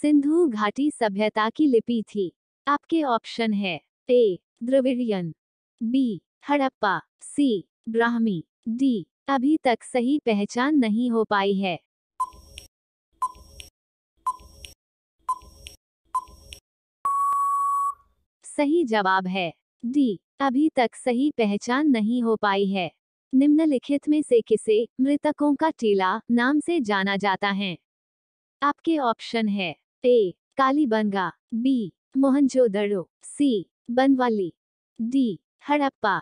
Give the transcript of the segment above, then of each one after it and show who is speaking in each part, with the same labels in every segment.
Speaker 1: सिंधु घाटी सभ्यता की लिपि थी आपके ऑप्शन है A Dravidian B Harappa C Brahmi D अभी तक सही पहचान नहीं हो पाई है सही जवाब है डी अभी तक सही पहचान नहीं हो पाई है निम्नलिखित में से किसे मृतकों का टीला नाम से जाना जाता है आपके ऑप्शन है A Kalibangan B Mohenjodaro C Banawali D Harappa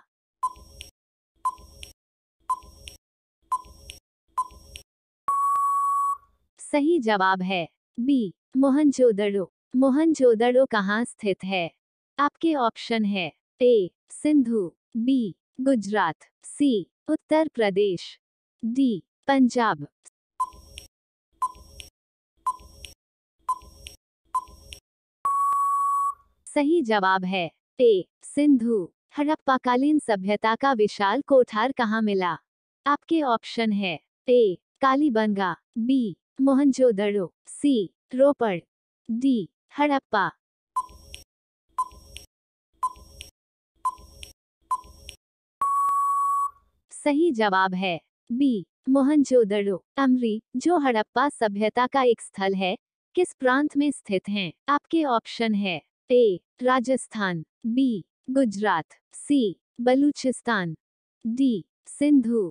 Speaker 1: सही जवाब है बी मोहनजोदड़ो मोहनजोदड़ो कहाँ स्थित है आपके ऑप्शन है A Sindhu B Gujarat C Uttar Pradesh D Punjab सही जवाब है ए सिंधु हड़प्पा कालीन सभ्यता का विशाल कोठार कहाँ मिला आपके ऑप्शन है A Kalibangan B Mohenjodaro C Ropar D Harappa सही जवाब है बी मोहनजोदड़ो अमरी जो हड़प्पा सभ्यता का एक स्थल है किस प्रांत में स्थित है आपके ऑप्शन है A Rajasthan B Gujarat C Balochistan D Sindhu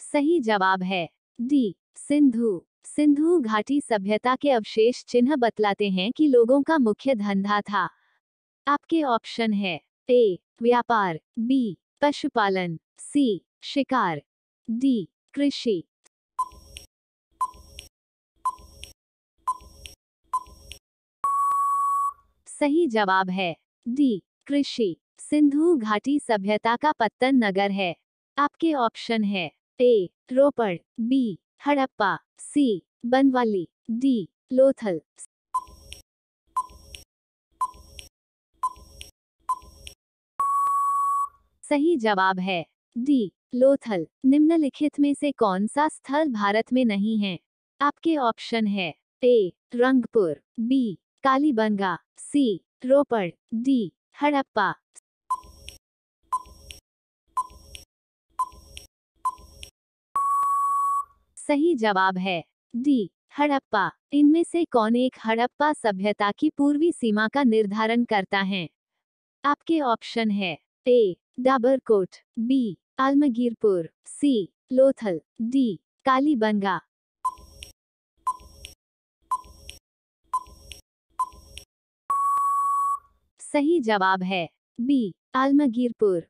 Speaker 1: सही जवाब है डी सिंधु सिंधु घाटी सभ्यता के अवशेष चिन्ह बतलाते हैं कि लोगों का मुख्य धंधा था आपके ऑप्शन है ए व्यापार बी पशुपालन सी शिकार डी कृषि सही जवाब है डी कृषि सिंधु घाटी सभ्यता का पत्तन नगर है आपके ऑप्शन है A Ropar B Harappa C Banawali D Lothal सही जवाब है डी लोथल निम्नलिखित में से कौन सा स्थल भारत में नहीं है आपके ऑप्शन है A Rangpur B Kalibangan C Ropar D Harappa सही जवाब है डी हड़प्पा इनमें से कौन एक हड़प्पा सभ्यता की पूर्वी सीमा का निर्धारण करता है आपके ऑप्शन है A Dabarkot B Alamgirpur C Lothal D Kalibangan सही जवाब है बी आलमगीरपुर